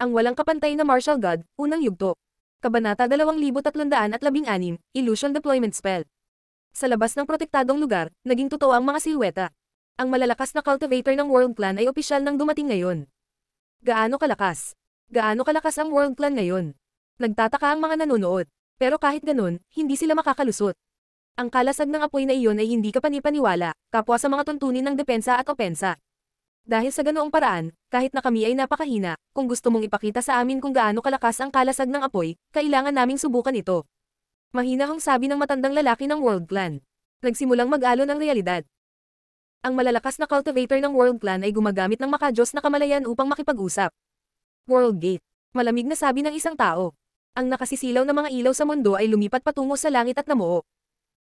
Ang walang kapantay na martial god, unang yugto. Kabanata 2316, Illusion Deployment Spell. Sa labas ng protektadong lugar, naging totoo ang mga silweta. Ang malalakas na cultivator ng World Clan ay opisyal nang dumating ngayon. Gaano kalakas? Gaano kalakas ang World Clan ngayon? Nagtataka ang mga nanonood. Pero kahit ganun, hindi sila makakalusot. Ang kalasag ng apoy na iyon ay hindi kapanipaniwala, kapwa sa mga tuntunin ng depensa at opensa. Dahil sa ganoong paraan, kahit na kami ay napakahina, kung gusto mong ipakita sa amin kung gaano kalakas ang kalasag ng apoy, kailangan naming subukan ito. Mahina ang sabi ng matandang lalaki ng World Clan. Nagsimulang mag-alon ang realidad. Ang malalakas na cultivator ng World Clan ay gumagamit ng makajos na kamalayan upang makipag-usap. World Gate. Malamig na sabi ng isang tao. Ang nakasisilaw na mga ilaw sa mundo ay lumipat patungo sa langit at namuo.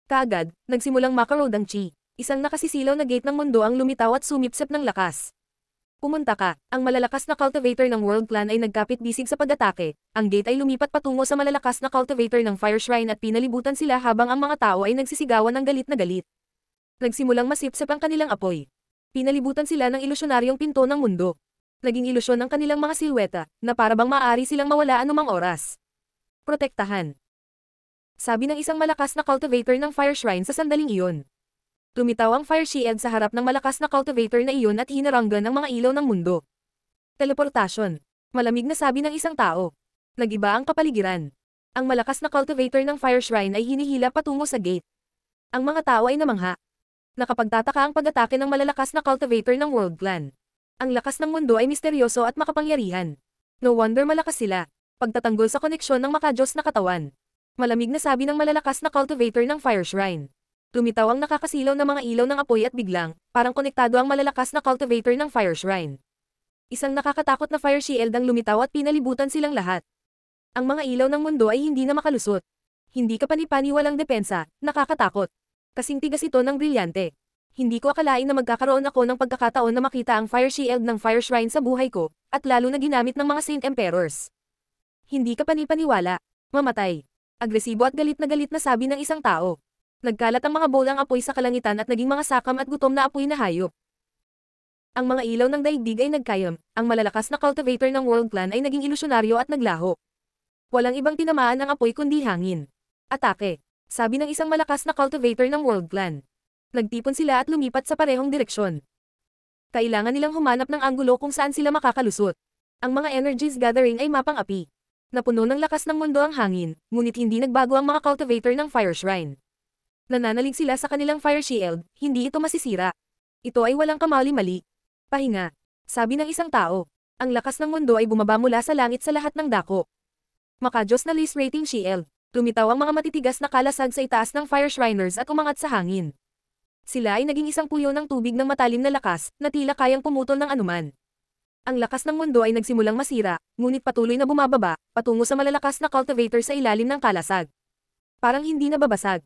Kaagad, nagsimulang makarod ang chi. Isang nakasisilaw na gate ng mundo ang lumitaw at sumipsep ng lakas. Pumunta ka, ang malalakas na cultivator ng World Clan ay nagkapit bisig sa pag-atake, ang gate ay lumipat patungo sa malalakas na cultivator ng Fire Shrine at pinalibutan sila habang ang mga tao ay nagsisigawan ng galit na galit. Nagsimulang masipsep ang kanilang apoy. Pinalibutan sila ng ilusyonaryong pinto ng mundo. Naging ilusyon ang kanilang mga silweta, na para bang maaari silang mawala anumang oras. Protektahan. Sabi ng isang malakas na cultivator ng Fire Shrine sa sandaling iyon. Lumitaw ang fire shield sa harap ng malakas na cultivator na iyon at hinaranggan ang mga ilaw ng mundo. Teleportasyon. Malamig na sabi ng isang tao. Nagiba ang kapaligiran. Ang malakas na cultivator ng fire shrine ay hinihila patungo sa gate. Ang mga tao ay namangha. Nakapagtataka ang pag-atake ng malalakas na cultivator ng world clan. Ang lakas ng mundo ay misteryoso at makapangyarihan. No wonder malakas sila. Pagtatanggol sa koneksyon ng makajos na katawan. Malamig na sabi ng malalakas na cultivator ng fire shrine. Lumitaw ang nakakasilaw na mga ilaw ng apoy at biglang, parang konektado ang malalakas na cultivator ng fire shrine. Isang nakakatakot na fire shield ang lumitaw at pinalibutan silang lahat. Ang mga ilaw ng mundo ay hindi na makalusot. Hindi ka walang depensa, nakakatakot. Kasing tigas ito ng brilyante. Hindi ko akalain na magkakaroon ako ng pagkakataon na makita ang fire shield ng fire shrine sa buhay ko, at lalo na ginamit ng mga Saint Emperors. Hindi ka panipaniwala. Mamatay. Agresibo at galit na galit na sabi ng isang tao. Nagkalat ang mga bolang apoy sa kalangitan at naging mga sakam at gutom na apoy na hayop. Ang mga ilaw ng daigdig ay nagkayam, ang malalakas na cultivator ng World Clan ay naging ilusyonaryo at naglaho. Walang ibang tinamaan ng apoy kundi hangin. Atake, sabi ng isang malakas na cultivator ng World Clan. Nagtipon sila at lumipat sa parehong direksyon. Kailangan nilang humanap ng anggulo kung saan sila makakalusot. Ang mga energies gathering ay mapang api. Napuno ng lakas ng mundo ang hangin, ngunit hindi nagbago ang mga cultivator ng Fire Shrine. Nananalig sila sa kanilang fire shield, hindi ito masisira. Ito ay walang kamali-mali. Pahinga. Sabi ng isang tao, ang lakas ng mundo ay bumaba mula sa langit sa lahat ng dako. Makajos na list rating shield. tumitaw ang mga matitigas na kalasag sa itaas ng fire shriners at umangat sa hangin. Sila ay naging isang puyo ng tubig ng matalim na lakas, na tila kayang pumutol ng anuman. Ang lakas ng mundo ay nagsimulang masira, ngunit patuloy na bumababa, patungo sa malalakas na cultivator sa ilalim ng kalasag. Parang hindi nababasag.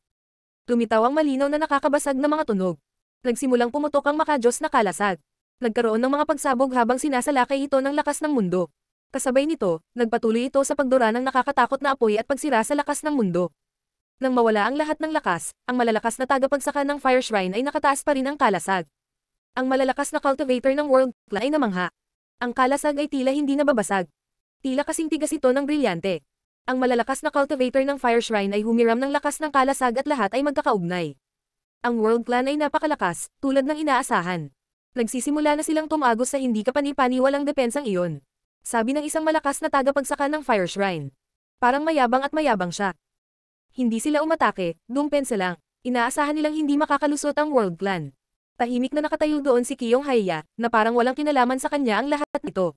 Tumitaw ang malinaw na nakakabasag ng mga tunog. Nagsimulang pumutok ang makadyos na kalasag. Nagkaroon ng mga pagsabog habang sinasalakay ito ng lakas ng mundo. Kasabay nito, nagpatuloy ito sa pagdura ng nakakatakot na apoy at pagsira sa lakas ng mundo. Nang mawala ang lahat ng lakas, ang malalakas na tagapagsaka ng Fire Shrine ay nakataas pa rin ang kalasag. Ang malalakas na cultivator ng World Clan ay namangha. Ang kalasag ay tila hindi nababasag. Tila kasing tigas ito ng brilyante ang malalakas na cultivator ng Fire Shrine ay humiram ng lakas ng kalasag at lahat ay magkakaugnay. Ang World Clan ay napakalakas, tulad ng inaasahan. Nagsisimula na silang tumagos sa hindi kapani-paniwalang depensang iyon. Sabi ng isang malakas na tagapagsaka ng Fire Shrine. Parang mayabang at mayabang siya. Hindi sila umatake, dumpensa lang. Inaasahan nilang hindi makakalusot ang World Clan. Tahimik na nakatayo doon si Kiyong Haiya, na parang walang kinalaman sa kanya ang lahat nito.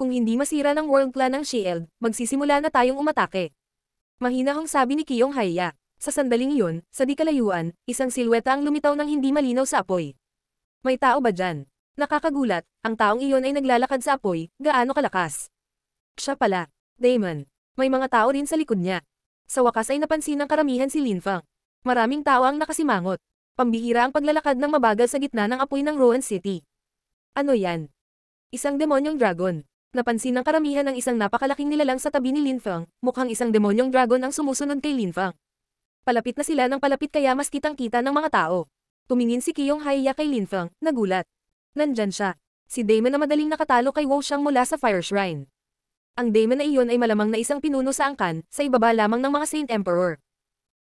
Kung hindi masira ng world plan ng shield, magsisimula na tayong umatake. Mahina sabi ni Kiyong Haya. Sa sandaling yun, sa di kalayuan, isang silweta ang lumitaw ng hindi malinaw sa apoy. May tao ba dyan? Nakakagulat, ang taong iyon ay naglalakad sa apoy, gaano kalakas. Siya pala, Damon. May mga tao rin sa likod niya. Sa wakas ay napansin ng karamihan si Linfang. Maraming tao ang nakasimangot. Pambihira ang paglalakad ng mabagal sa gitna ng apoy ng Rowan City. Ano yan? Isang demonyong dragon. Napansin ng karamihan ng isang napakalaking nilalang sa tabi ni Lin Feng, mukhang isang demonyong dragon ang sumusunod kay Lin Feng. Palapit na sila ng palapit kaya mas kitang-kita ng mga tao. Tumingin si Kiyong Haiya kay Lin Feng, nagulat. Nandyan siya. Si Damon na madaling nakatalo kay Wu Xiang mula sa Fire Shrine. Ang Damon na iyon ay malamang na isang pinuno sa angkan, sa ibaba lamang ng mga Saint Emperor.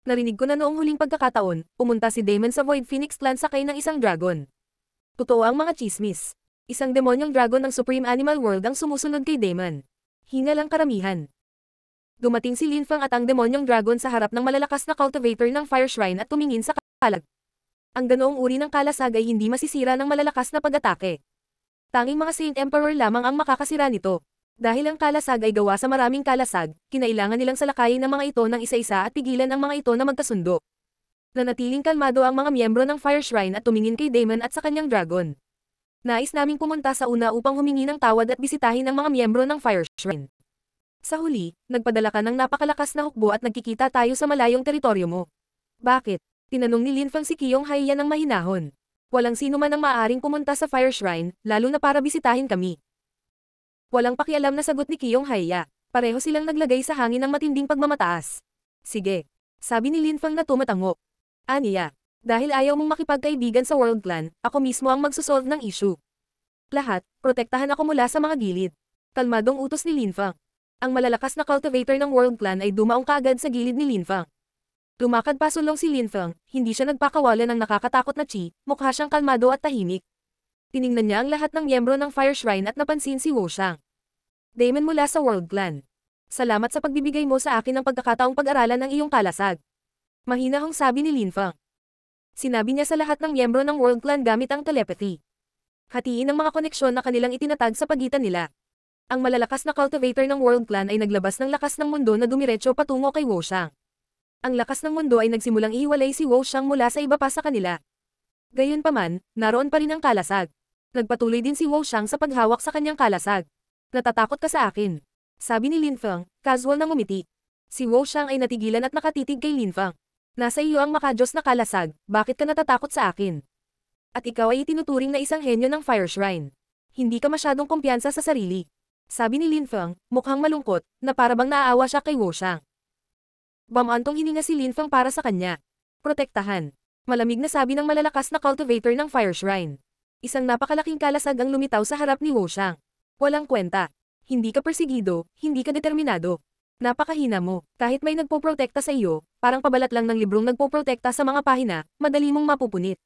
Narinig ko na noong huling pagkakataon, umunta si Damon sa Void Phoenix Clan sakay ng isang dragon. Totoo ang mga chismis. Isang demonyong dragon ng Supreme Animal World ang sumusunod kay Daemon. Hingal lang karamihan. Dumating si Linfang at ang demonyong dragon sa harap ng malalakas na cultivator ng Fire Shrine at tumingin sa kalag. Ang ganoong uri ng kalasag ay hindi masisira ng malalakas na pag-atake. Tanging mga Saint Emperor lamang ang makakasira nito. Dahil ang kalasag ay gawa sa maraming kalasag, kinailangan nilang salakayin ang mga ito ng isa-isa at pigilan ang mga ito na magkasundo. Nanatiling kalmado ang mga miyembro ng Fire Shrine at tumingin kay Damon at sa kanyang dragon. Nais naming pumunta sa una upang humingi ng tawad at bisitahin ang mga miyembro ng Fire Shrine. Sa huli, nagpadala ka ng napakalakas na hukbo at nagkikita tayo sa malayong teritoryo mo. Bakit? Tinanong ni Lin Fang si Kiyong Haiya ng mahinahon. Walang sino man ang maaring pumunta sa Fire Shrine, lalo na para bisitahin kami. Walang pakialam na sagot ni Kiyong Haiya. Pareho silang naglagay sa hangin ng matinding pagmamataas. Sige. Sabi ni Lin Fang na tumatango. Aniya, dahil ayaw mong makipagkaibigan sa World Clan, ako mismo ang magsusolve ng issue. Lahat, protektahan ako mula sa mga gilid. Kalmadong utos ni Linfang. Ang malalakas na cultivator ng World Clan ay dumaong kaagad sa gilid ni Linfang. Lumakad pa sulong si Linfang, hindi siya nagpakawala ng nakakatakot na chi, mukha siyang kalmado at tahimik. Tiningnan niya ang lahat ng miyembro ng Fire Shrine at napansin si Wo Shang. Damon mula sa World Clan. Salamat sa pagbibigay mo sa akin ng pagkakataong pag-aralan ng iyong kalasag. Mahinahong sabi ni Linfang sinabi niya sa lahat ng miyembro ng World Clan gamit ang telepathy. Hatiin ang mga koneksyon na kanilang itinatag sa pagitan nila. Ang malalakas na cultivator ng World Clan ay naglabas ng lakas ng mundo na dumiretso patungo kay Wo Shang. Ang lakas ng mundo ay nagsimulang ihiwalay si Wo Shang mula sa iba pa sa kanila. Gayunpaman, naroon pa rin ang kalasag. Nagpatuloy din si Wo Shang sa paghawak sa kanyang kalasag. Natatakot ka sa akin. Sabi ni Lin Feng, casual na ngumiti. Si Wo Shang ay natigilan at nakatitig kay Lin Feng. Nasa iyo ang makajos na kalasag, bakit ka natatakot sa akin? At ikaw ay itinuturing na isang henyo ng Fire Shrine. Hindi ka masyadong kumpiyansa sa sarili. Sabi ni Lin Feng, mukhang malungkot, na parabang naaawa siya kay Wo Shang. Bamantong hininga si Lin Feng para sa kanya. Protektahan. Malamig na sabi ng malalakas na cultivator ng Fire Shrine. Isang napakalaking kalasag ang lumitaw sa harap ni Wu Shang. Walang kwenta. Hindi ka persigido, hindi ka determinado. Napakahina mo. Kahit may nagpoprotekta sa iyo, parang pabalat lang ng librong nagpoprotekta sa mga pahina, madali mong mapupunit.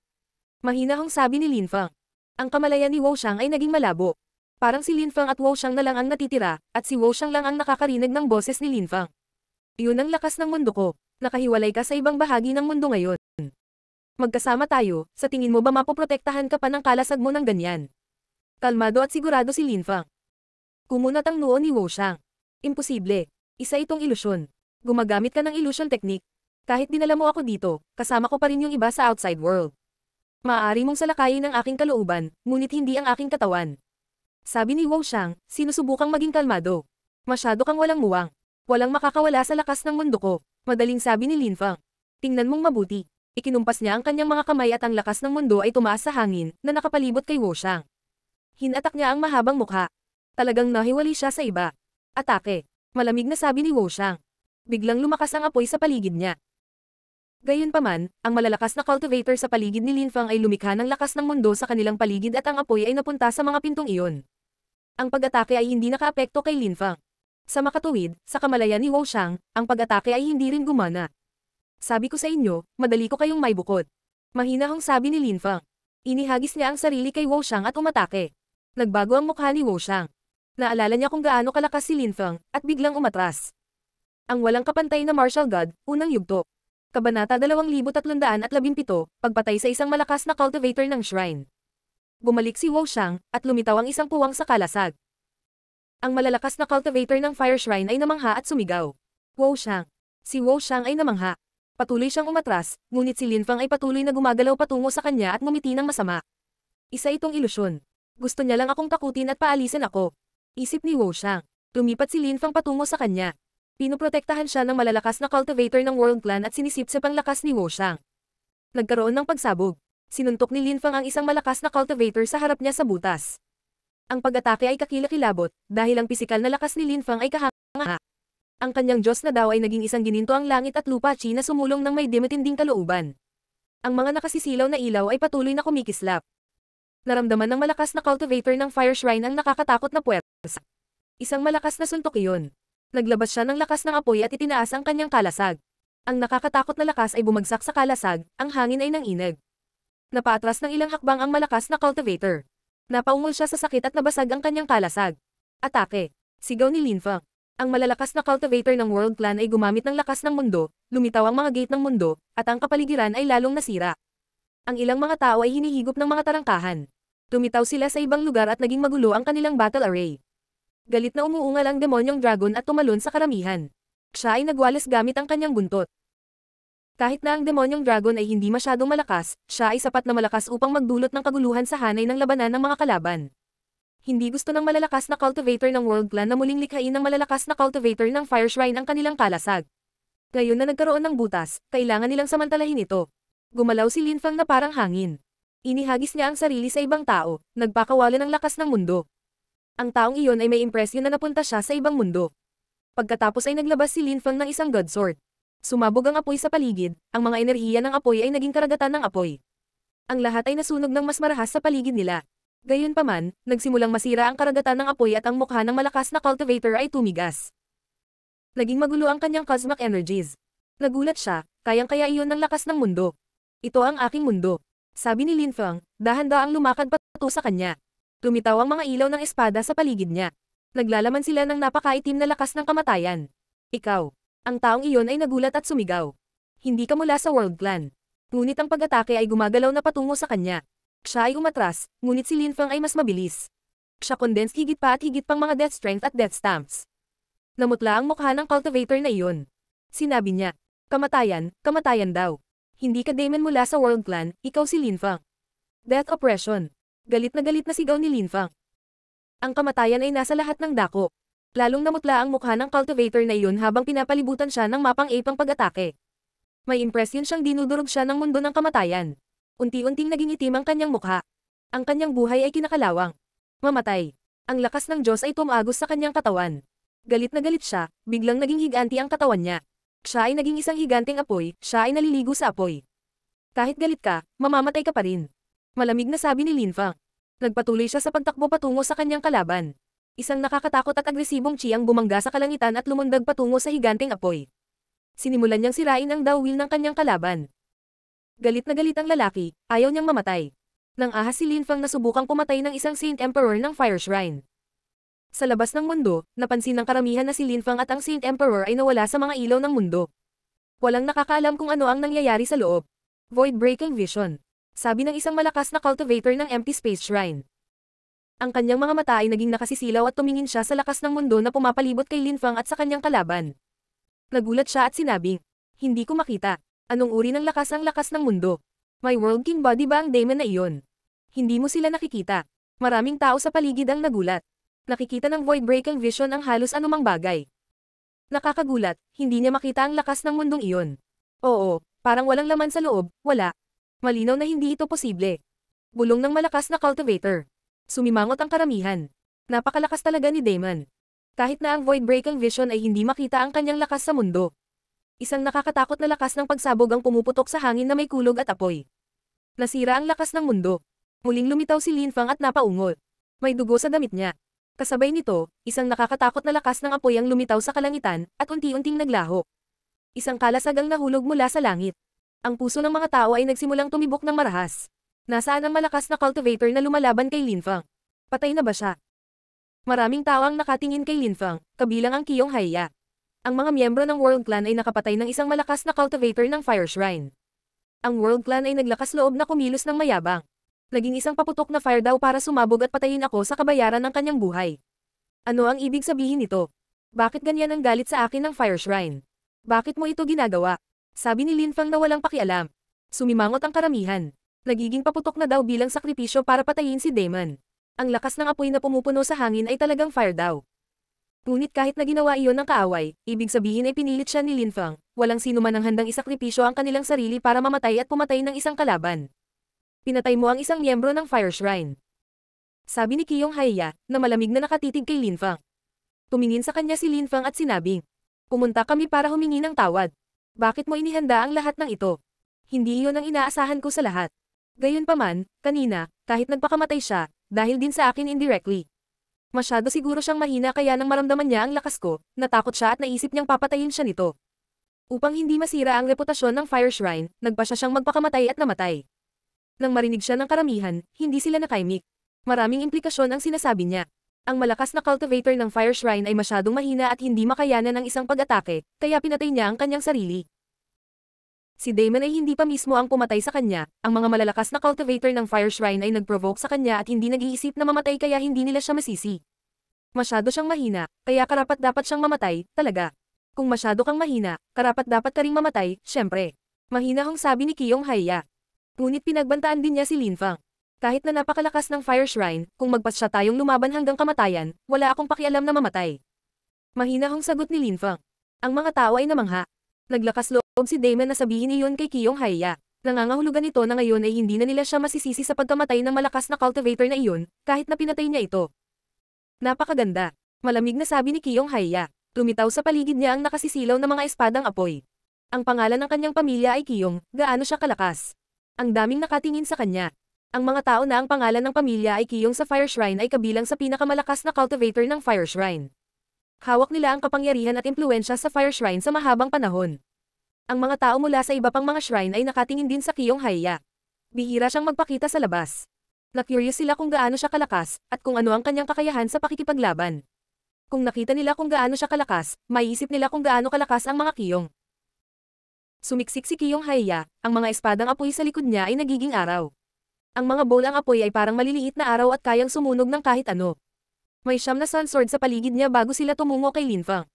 Mahina ang sabi ni Lin Fang. Ang kamalayan ni Wu Shang ay naging malabo. Parang si Lin Fang at Wu Shang na lang ang natitira, at si Wu Shang lang ang nakakarinig ng boses ni Lin Fang. Iyon ang lakas ng mundo ko. Nakahiwalay ka sa ibang bahagi ng mundo ngayon. Magkasama tayo, sa tingin mo ba mapoprotektahan ka pa ng kalasag mo ng ganyan? Kalmado at sigurado si Lin Fang. Kumunat ang noo ni Wu Shang. Imposible, isa itong ilusyon. Gumagamit ka ng illusion technique. Kahit dinala mo ako dito, kasama ko pa rin yung iba sa outside world. Maaari mong salakayin ang aking kalooban, ngunit hindi ang aking katawan. Sabi ni Wong Shang, sinusubukang maging kalmado. Masyado kang walang muwang. Walang makakawala sa lakas ng mundo ko. Madaling sabi ni Lin Fang. Tingnan mong mabuti. Ikinumpas niya ang kanyang mga kamay at ang lakas ng mundo ay tumaas sa hangin na nakapalibot kay Wo Shang. Hinatak niya ang mahabang mukha. Talagang nahiwalay siya sa iba. Atake. Malamig na sabi ni Wu Shang. Biglang lumakas ang apoy sa paligid niya. Gayunpaman, ang malalakas na cultivator sa paligid ni Lin Fang ay lumikha ng lakas ng mundo sa kanilang paligid at ang apoy ay napunta sa mga pintong iyon. Ang pag-atake ay hindi nakaapekto kay Lin Fang. Sa makatuwid, sa kamalayan ni Wu Shang, ang pag-atake ay hindi rin gumana. Sabi ko sa inyo, madali ko kayong may bukod. Mahina ang sabi ni Lin Fang. Inihagis niya ang sarili kay Wu Shang at umatake. Nagbago ang mukha ni Wu Shang. Naalala niya kung gaano kalakas si Lin Feng, at biglang umatras. Ang walang kapantay na martial god, unang yugto. Kabanata 2317, pagpatay sa isang malakas na cultivator ng shrine. Bumalik si Wu Shang, at lumitaw ang isang puwang sa kalasag. Ang malalakas na cultivator ng fire shrine ay namangha at sumigaw. Wu Shang. Si Wu Shang ay namangha. Patuloy siyang umatras, ngunit si Lin Fang ay patuloy na gumagalaw patungo sa kanya at ngumiti ng masama. Isa itong ilusyon. Gusto niya lang akong takutin at paalisin ako. Isip ni Wo Shang. Tumipat si Lin Fang patungo sa kanya. Pinoprotektahan siya ng malalakas na cultivator ng World Clan at sinisip sa panglakas ni Wo Shang. Nagkaroon ng pagsabog. Sinuntok ni Lin Fang ang isang malakas na cultivator sa harap niya sa butas. Ang pag-atake ay kakilakilabot, dahil ang pisikal na lakas ni Lin Fang ay kahanga. Ang kanyang Diyos na daw ay naging isang gininto ang langit at lupa chi na sumulong ng may dimitinding kalooban. Ang mga nakasisilaw na ilaw ay patuloy na kumikislap naramdaman ng malakas na cultivator ng fire shrine ang nakakatakot na puwersa. Isang malakas na suntok iyon. Naglabas siya ng lakas ng apoy at itinaas ang kanyang kalasag. Ang nakakatakot na lakas ay bumagsak sa kalasag, ang hangin ay nanginag. Napaatras ng ilang hakbang ang malakas na cultivator. Napaungol siya sa sakit at nabasag ang kanyang kalasag. Atake! Sigaw ni Linfa. Ang malalakas na cultivator ng World Clan ay gumamit ng lakas ng mundo, lumitaw ang mga gate ng mundo, at ang kapaligiran ay lalong nasira. Ang ilang mga tao ay hinihigop ng mga tarangkahan. Lumitaw sila sa ibang lugar at naging magulo ang kanilang battle array. Galit na umuungal ang demonyong dragon at tumalon sa karamihan. Siya ay nagwalis gamit ang kanyang buntot. Kahit na ang demonyong dragon ay hindi masyadong malakas, siya ay sapat na malakas upang magdulot ng kaguluhan sa hanay ng labanan ng mga kalaban. Hindi gusto ng malalakas na cultivator ng world clan na muling likhain ng malalakas na cultivator ng fire shrine ang kanilang kalasag. Ngayon na nagkaroon ng butas, kailangan nilang samantalahin ito. Gumalaw si Lin Fang na parang hangin. Inihagis niya ang sarili sa ibang tao, nagpakawalan ng lakas ng mundo. Ang taong iyon ay may impresyon na napunta siya sa ibang mundo. Pagkatapos ay naglabas si Lin Feng ng isang god sword. Sumabog ang apoy sa paligid, ang mga enerhiya ng apoy ay naging karagatan ng apoy. Ang lahat ay nasunog ng mas marahas sa paligid nila. Gayunpaman, nagsimulang masira ang karagatan ng apoy at ang mukha ng malakas na cultivator ay tumigas. Naging magulo ang kanyang cosmic energies. Nagulat siya, kayang-kaya iyon ng lakas ng mundo. Ito ang aking mundo sabi ni Lin Feng, dahan-daang lumakad pato sa kanya. Tumitaw ang mga ilaw ng espada sa paligid niya. Naglalaman sila ng napakaitim na lakas ng kamatayan. Ikaw. Ang taong iyon ay nagulat at sumigaw. Hindi ka mula sa World Clan. Ngunit ang pag-atake ay gumagalaw na patungo sa kanya. Siya ay umatras, ngunit si Lin Feng ay mas mabilis. Siya condensed higit pa at higit pang mga death strength at death stamps. Namutla ang mukha ng cultivator na iyon. Sinabi niya, kamatayan, kamatayan daw. Hindi ka Damon mula sa World Clan, ikaw si Linfang. Death Oppression. Galit na galit na sigaw ni Linfang. Ang kamatayan ay nasa lahat ng dako. Lalong namutla ang mukha ng cultivator na iyon habang pinapalibutan siya ng mapang-apang pag-atake. May impresyon siyang dinudurog siya ng mundo ng kamatayan. Unti-unting naging itim ang kanyang mukha. Ang kanyang buhay ay kinakalawang. Mamatay. Ang lakas ng Diyos ay tumagos sa kanyang katawan. Galit na galit siya, biglang naging higanti ang katawan niya. Siya ay naging isang higanteng apoy, siya ay naliligo sa apoy. Kahit galit ka, mamamatay ka pa rin. Malamig na sabi ni Lin Fang. Nagpatuloy siya sa pagtakbo patungo sa kanyang kalaban. Isang nakakatakot at agresibong chiang bumangga sa kalangitan at lumundag patungo sa higanteng apoy. Sinimulan niyang sirain ang dawil ng kanyang kalaban. Galit na galit ang lalaki, ayaw niyang mamatay. Nang ahas si Lin Fang na subukang pumatay ng isang Saint Emperor ng Fire Shrine. Sa labas ng mundo, napansin ng karamihan na si Lin Fang at ang Saint Emperor ay nawala sa mga ilaw ng mundo. Walang nakakaalam kung ano ang nangyayari sa loob. Void-breaking vision. Sabi ng isang malakas na cultivator ng Empty Space Shrine. Ang kanyang mga mata ay naging nakasisilaw at tumingin siya sa lakas ng mundo na pumapalibot kay Lin Fang at sa kanyang kalaban. Nagulat siya at sinabing, Hindi ko makita. Anong uri ng lakas ang lakas ng mundo? My World King Body ba ang daemon na iyon? Hindi mo sila nakikita. Maraming tao sa paligid ang nagulat. Nakikita ng void-breaking vision ang halos anumang bagay. Nakakagulat, hindi niya makita ang lakas ng mundong iyon. Oo, parang walang laman sa loob, wala. Malinaw na hindi ito posible. Bulong ng malakas na cultivator. Sumimangot ang karamihan. Napakalakas talaga ni Damon. Kahit na ang void-breaking vision ay hindi makita ang kanyang lakas sa mundo. Isang nakakatakot na lakas ng pagsabog ang pumuputok sa hangin na may kulog at apoy. Nasira ang lakas ng mundo. Muling lumitaw si Lin Fang at napaungol. May dugo sa damit niya. Kasabay nito, isang nakakatakot na lakas ng apoy ang lumitaw sa kalangitan, at unti-unting naglaho. Isang kalasagang nahulog mula sa langit. Ang puso ng mga tao ay nagsimulang tumibok ng marahas. Nasaan ang malakas na cultivator na lumalaban kay Linfang? Patay na ba siya? Maraming tao ang nakatingin kay Linfang, kabilang ang Kiyong Haiya. Ang mga miyembro ng World Clan ay nakapatay ng isang malakas na cultivator ng Fire Shrine. Ang World Clan ay naglakas loob na kumilos ng mayabang. Naging isang paputok na fire daw para sumabog at patayin ako sa kabayaran ng kanyang buhay. Ano ang ibig sabihin nito? Bakit ganyan ang galit sa akin ng fire shrine? Bakit mo ito ginagawa? Sabi ni Lin Fang na walang pakialam. Sumimangot ang karamihan. Nagiging paputok na daw bilang sakripisyo para patayin si Damon. Ang lakas ng apoy na pumupuno sa hangin ay talagang fire daw. Ngunit kahit na ginawa iyon ng kaaway, ibig sabihin ay pinilit siya ni Lin Fang, walang sino man ang handang isakripisyo ang kanilang sarili para mamatay at pumatay ng isang kalaban. Pinatay mo ang isang miyembro ng Fire Shrine. Sabi ni Kiyong Haiya, na malamig na nakatitig kay Lin Fang. Tumingin sa kanya si Lin Fang at sinabing, Kumunta kami para humingi ng tawad. Bakit mo inihanda ang lahat ng ito? Hindi iyon ang inaasahan ko sa lahat. Gayunpaman, kanina, kahit nagpakamatay siya, dahil din sa akin indirectly. Masyado siguro siyang mahina kaya nang maramdaman niya ang lakas ko, natakot siya at naisip niyang papatayin siya nito. Upang hindi masira ang reputasyon ng Fire Shrine, nagpa siya siyang magpakamatay at namatay. Nang marinig siya ng karamihan, hindi sila nakaimik. Maraming implikasyon ang sinasabi niya. Ang malakas na cultivator ng Fire Shrine ay masyadong mahina at hindi makayanan ng isang pag-atake, kaya pinatay niya ang kanyang sarili. Si Damon ay hindi pa mismo ang pumatay sa kanya, ang mga malalakas na cultivator ng Fire Shrine ay nag-provoke sa kanya at hindi nag-iisip na mamatay kaya hindi nila siya masisi. Masyado siyang mahina, kaya karapat dapat siyang mamatay, talaga. Kung masyado kang mahina, karapat dapat ka ring mamatay, syempre. Mahina hong sabi ni Kiyong Haya. Ngunit pinagbantaan din niya si Lin Fang. Kahit na napakalakas ng Fire Shrine, kung magpasya tayong lumaban hanggang kamatayan, wala akong pakialam na mamatay. Mahina hong sagot ni Lin Fang. Ang mga tao ay namangha. Naglakas loob si Damon na sabihin iyon kay Kiyong Haiya. Nangangahulugan ito na ngayon ay hindi na nila siya masisisi sa pagkamatay ng malakas na cultivator na iyon, kahit na pinatay niya ito. Napakaganda. Malamig na sabi ni Kiyong Haiya. Tumitaw sa paligid niya ang nakasisilaw na mga espadang apoy. Ang pangalan ng kanyang pamilya ay Kiyong, gaano siya kalakas ang daming nakatingin sa kanya. Ang mga tao na ang pangalan ng pamilya ay kiyong sa Fire Shrine ay kabilang sa pinakamalakas na cultivator ng Fire Shrine. Hawak nila ang kapangyarihan at impluensya sa Fire Shrine sa mahabang panahon. Ang mga tao mula sa iba pang mga shrine ay nakatingin din sa Kiyong Haya. Bihira siyang magpakita sa labas. Na-curious sila kung gaano siya kalakas, at kung ano ang kanyang kakayahan sa pakikipaglaban. Kung nakita nila kung gaano siya kalakas, maiisip nila kung gaano kalakas ang mga Kiyong. Sumiksik si Kiyong Haya, ang mga espadang apoy sa likod niya ay nagiging araw. Ang mga bolang apoy ay parang maliliit na araw at kayang sumunog ng kahit ano. May siyam na sun sword sa paligid niya bago sila tumungo kay Linfang.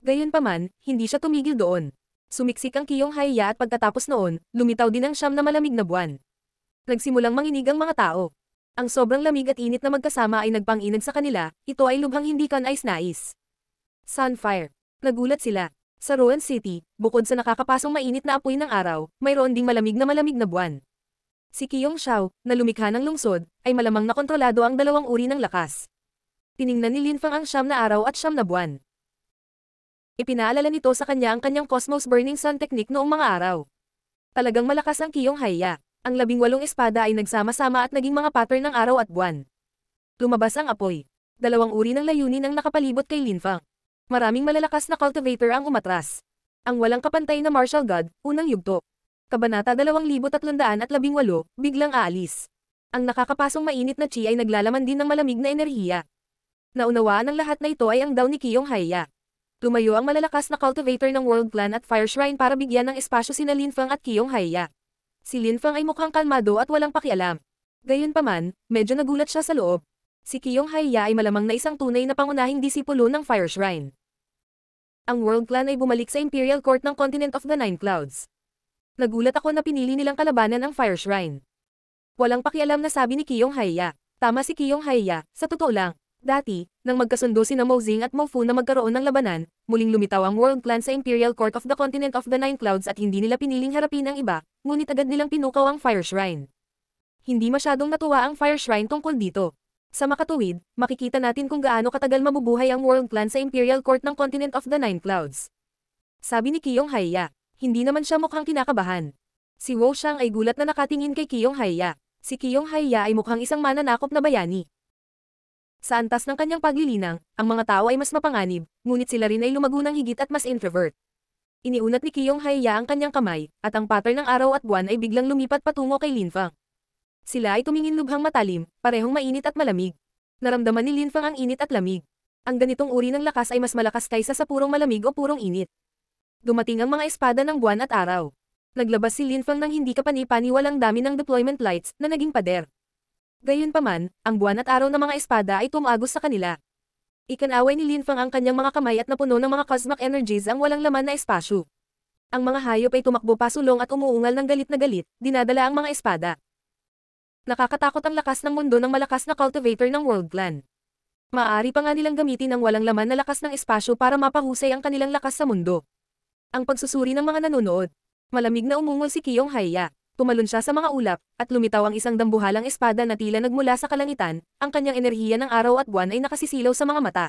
Gayunpaman, hindi siya tumigil doon. Sumiksik ang Kiyong Haiya at pagkatapos noon, lumitaw din ang siyam na malamig na buwan. Nagsimulang manginig ang mga tao. Ang sobrang lamig at init na magkasama ay nagpanginag sa kanila, ito ay lubhang hindi kanais-nais. Sunfire. Nagulat sila. Sa Roan City, bukod sa nakakapasong mainit na apoy ng araw, mayroon ding malamig na malamig na buwan. Si Kiyong Shao, na lumikha ng lungsod, ay malamang nakontrolado ang dalawang uri ng lakas. Tiningnan ni Lin Fang ang siyam na araw at siyam na buwan. Ipinaalala nito sa kanya ang kanyang Cosmos Burning Sun Technique noong mga araw. Talagang malakas ang Kiyong Haiya. Ang labing walong espada ay nagsama-sama at naging mga pattern ng araw at buwan. Lumabas ang apoy. Dalawang uri ng layunin ang nakapalibot kay Lin Fang. Maraming malalakas na cultivator ang umatras. Ang walang kapantay na martial god, unang yugto. Kabanata 2318, biglang aalis. Ang nakakapasong mainit na chi ay naglalaman din ng malamig na enerhiya. Naunawaan ng lahat na ito ay ang daw ni Kiyong Haya. Tumayo ang malalakas na cultivator ng World Clan at Fire Shrine para bigyan ng espasyo sina Linfang at Kiyong Haya. Si Linfang ay mukhang kalmado at walang pakialam. Gayunpaman, medyo nagulat siya sa loob. Si Kiyong Haya ay malamang na isang tunay na pangunahing disipulo ng Fire Shrine ang World Clan ay bumalik sa Imperial Court ng Continent of the Nine Clouds. Nagulat ako na pinili nilang kalabanan ang Fire Shrine. Walang pakialam na sabi ni Kiyong Haiya. Tama si Kiyong Haiya, sa totoo lang. Dati, nang magkasundo si na Mozing at Mofu na magkaroon ng labanan, muling lumitaw ang World Clan sa Imperial Court of the Continent of the Nine Clouds at hindi nila piniling harapin ang iba, ngunit agad nilang pinukaw ang Fire Shrine. Hindi masyadong natuwa ang Fire Shrine tungkol dito. Sa makatuwid, makikita natin kung gaano katagal mabubuhay ang world clan sa Imperial Court ng Continent of the Nine Clouds. Sabi ni Kiyong Haiya, hindi naman siya mukhang kinakabahan. Si Wo Shang ay gulat na nakatingin kay Kiyong Haiya. Si Kiyong Haiya ay mukhang isang mananakop na bayani. Sa antas ng kanyang paglilinang, ang mga tao ay mas mapanganib, ngunit sila rin ay lumago higit at mas introvert. Iniunat ni Kiyong Haiya ang kanyang kamay, at ang pattern ng araw at buwan ay biglang lumipat patungo kay Lin Fang. Sila ay tumingin lubhang matalim, parehong mainit at malamig. Naramdaman ni Linfang ang init at lamig. Ang ganitong uri ng lakas ay mas malakas kaysa sa purong malamig o purong init. Dumating ang mga espada ng buwan at araw. Naglabas si Linfang ng hindi walang dami ng deployment lights na naging pader. Gayunpaman, ang buwan at araw ng mga espada ay tumagos sa kanila. Ikanaway ni Linfang ang kanyang mga kamay at napuno ng mga cosmic energies ang walang laman na espasyo. Ang mga hayop ay tumakbo pasulong at umuungal ng galit na galit, dinadala ang mga espada. Nakakatakot ang lakas ng mundo ng malakas na cultivator ng world clan. Maaari pa nga nilang gamitin ang walang laman na lakas ng espasyo para mapahusay ang kanilang lakas sa mundo. Ang pagsusuri ng mga nanonood. Malamig na umungol si Kiyong Haya. Tumalon siya sa mga ulap, at lumitaw ang isang dambuhalang espada na tila nagmula sa kalangitan, ang kanyang enerhiya ng araw at buwan ay nakasisilaw sa mga mata.